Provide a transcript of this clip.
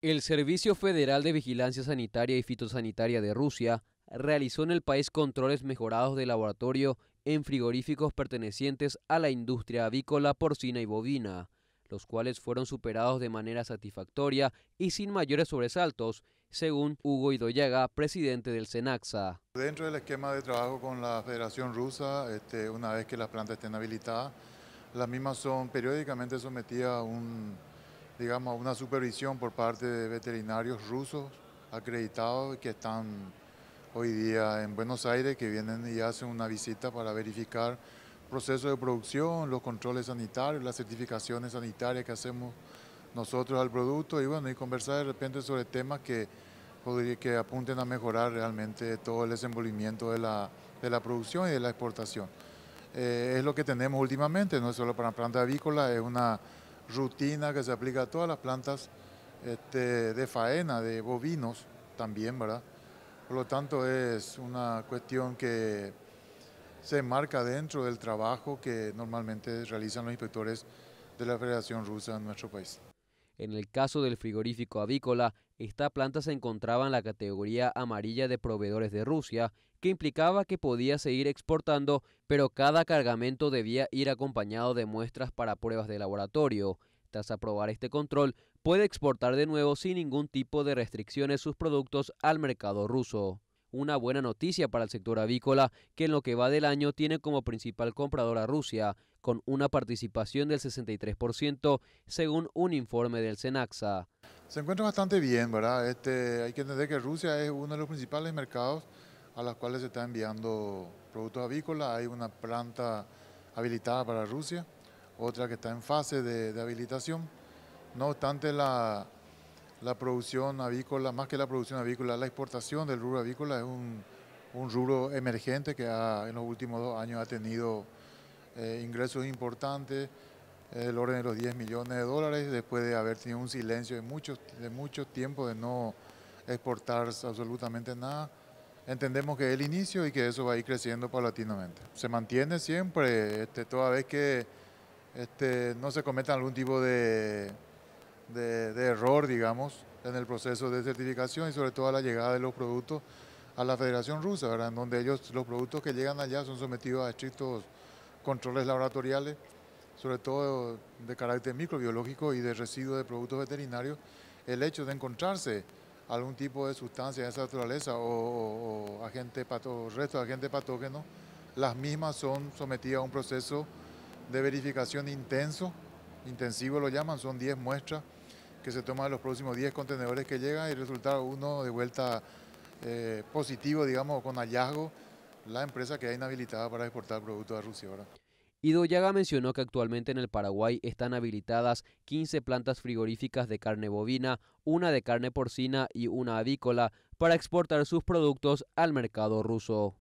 El Servicio Federal de Vigilancia Sanitaria y Fitosanitaria de Rusia realizó en el país controles mejorados de laboratorio en frigoríficos pertenecientes a la industria avícola, porcina y bovina, los cuales fueron superados de manera satisfactoria y sin mayores sobresaltos, según Hugo Idoyaga, presidente del SENAXA. Dentro del esquema de trabajo con la Federación Rusa, este, una vez que las plantas estén habilitadas, las mismas son periódicamente sometidas a un digamos, una supervisión por parte de veterinarios rusos acreditados que están hoy día en Buenos Aires, que vienen y hacen una visita para verificar procesos de producción, los controles sanitarios, las certificaciones sanitarias que hacemos nosotros al producto y bueno, y conversar de repente sobre temas que, que apunten a mejorar realmente todo el desenvolvimiento de la, producción y de la exportación. Eh, es lo que tenemos últimamente, no es solo para planta avícola, es una rutina que se aplica a todas las plantas este, de faena, de bovinos también, ¿verdad? Por lo tanto, es una cuestión que se marca dentro del trabajo que normalmente realizan los inspectores de la Federación Rusa en nuestro país. En el caso del frigorífico avícola, esta planta se encontraba en la categoría amarilla de proveedores de Rusia, que implicaba que podía seguir exportando, pero cada cargamento debía ir acompañado de muestras para pruebas de laboratorio tras aprobar este control, puede exportar de nuevo sin ningún tipo de restricciones sus productos al mercado ruso. Una buena noticia para el sector avícola, que en lo que va del año tiene como principal comprador a Rusia, con una participación del 63%, según un informe del Cenaxa. Se encuentra bastante bien, ¿verdad? Este, hay que entender que Rusia es uno de los principales mercados a los cuales se está enviando productos avícolas. Hay una planta habilitada para Rusia otra que está en fase de, habilitación. No obstante, la, producción avícola, más que la producción avícola, la exportación del rubro avícola es un, rubro emergente que en los últimos dos años ha tenido eh, ingresos importantes, eh, el orden de los 10 millones de dólares, después de haber tenido un silencio de mucho, de mucho tiempo de no exportar absolutamente nada. Entendemos que es el inicio y que eso va a ir creciendo paulatinamente. Se mantiene siempre, este, toda vez que este, no se cometa algún tipo de, error, digamos, en el proceso de certificación y sobre todo a la llegada de los productos a la Federación Rusa, En donde ellos, los productos que llegan allá son sometidos a estrictos controles laboratoriales, sobre todo de carácter microbiológico y de residuos de productos veterinarios. El hecho de encontrarse algún tipo de sustancia de esa naturaleza o, agente resto de agentes patógenos, las mismas son sometidas a un proceso de verificación intenso, intensivo lo llaman, son 10 muestras que se toman los próximos 10 contenedores que llegan y resulta uno de vuelta eh, positivo, digamos, con hallazgo, la empresa que queda inhabilitada para exportar productos a Rusia ahora. Ido mencionó que actualmente en el Paraguay están habilitadas 15 plantas frigoríficas de carne bovina, una de carne porcina y una avícola para exportar sus productos al mercado ruso.